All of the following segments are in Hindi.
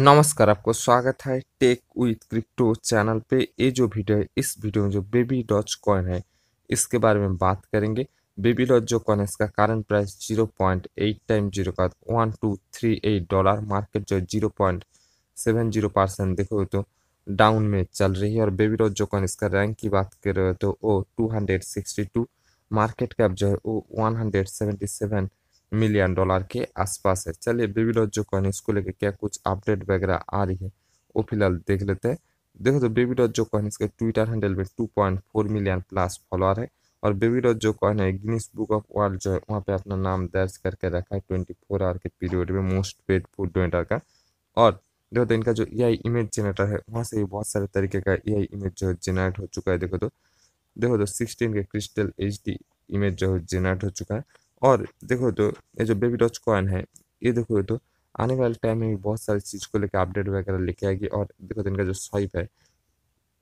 नमस्कार आपको स्वागत है टेक विथ क्रिप्टो चैनल पे ये जो वीडियो है इस वीडियो में जो बेबी डॉच कॉइन है इसके बारे में बात करेंगे बेबी डॉच जो कॉइन है इसका current price zero point eight time zero का one two three eight dollar market जो zero point seven zero percent देखो तो डाउन में चल रही है और बेबी डॉच जो कॉइन इसका रैंक की बात कर रहे हो तो वो two hundred sixty two market cap जो है वो one hundred seventy seven million dollar के आसपास है चलिए बेबी डॉट जो कॉइन इसको लेके क्या कुछ अपडेट वगैरह आ रही है वो फिलहाल देख लेते हैं देखो तो बेबी डॉट जो कॉइन इसके ट्विटर हैंडल में two point four million plus follower है और बेबी डॉट जो कॉइन है गिनीस बुक ऑफ वर्ल्ड जो है वहाँ पे अपना नाम दर्ज करके रखा है ट्वेंटी फोर आवर के पीरियड में मोस्ट पेड फूड डोनेटर का और देखो तो इनका जो ए इमेज जनरेटर है वहाँ से बहुत सारे तरीके का ए इमेज जो है जनरेट हो चुका है देखो तो देखो तो सिक्सटीन के क्रिस्टल एच इमेज जो है जेनरेट हो चुका है और देखो तो ये जो बेबी डॉच कॉइन है ये देखो तो आने वाले टाइम में बहुत सारी चीज़ को लेकर अपडेट वगैरह लेके आएगी और देखो तो इनका जो स्वाइप है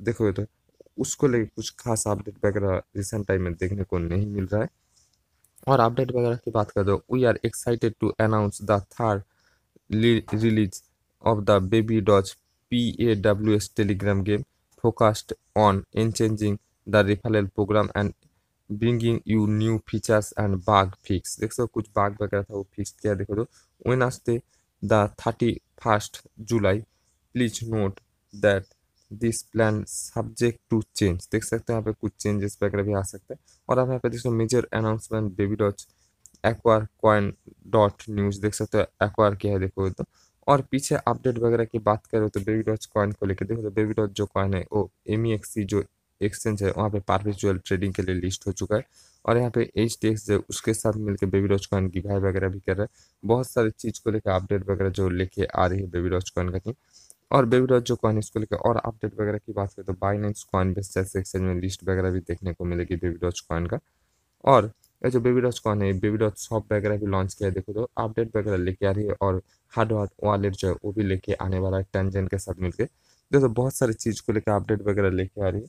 देखो तो उसको लेकर कुछ खास अपडेट वगैरह रिसेंट टाइम में देखने को नहीं मिल रहा है और अपडेट वगैरह की बात कर दो we are excited to announce the third release of the baby doge P A W S Telegram game focused on in changing the referral program and bringing you new features and bug fix देख सकते कुछ बाग वगैरह था वो फिक्स किया देखो तो वेन आस्ते the thirty first July please note that this plan subject to change देख सकते हो यहाँ पे कुछ चेंजेस वगैरह भी आ सकते हैं और आप यहाँ पे देख सकते मेजर अनाउंसमेंट बेबी डॉच एक्वार कॉइन डॉट न्यूज़ देख सकते हो एक्वार क्या है देखो तो और पीछे अपडेट वगैरह की बात करो तो बेबी डॉच कॉइन को लेकर देखो तो बेबी डॉच जो कॉइन है वो एम e जो एक्सचेंज है वहाँ पे परपेचुअल ट्रेडिंग के लिए लिस्ट हो चुका है और यहाँ पे एच डी एक्स उसके साथ मिलकर बेबी डॉच कॉइन की भाई वगैरह भी कर रहा है बहुत सारी चीज़ को लेकर अपडेट वगैरह जो लेके आ रही है बेबी डॉच कॉइन का टीम और बेबी डॉट जो कॉइन इसको लेकर और अपडेट वगैरह की बात करें तो बाइनेंस कॉइन बेस जैसे एक्सचेंज में लिस्ट वगैरह भी देखने को मिलेगी बेबी डॉच कॉइन का और ये जो बेबी डॉच कॉइन है बेबी डॉट शॉप वगैरह भी लॉन्च किया है देखो तो अपडेट वगैरह लेके आ रही है और हार्ड वार्ड वॉलेट जो है वो भी लेके आने वाला है टेंजन के साथ मिलकर दोस्तों बहुत सारी चीज़ को लेकर अपडेट वगैरह लेके आ रही है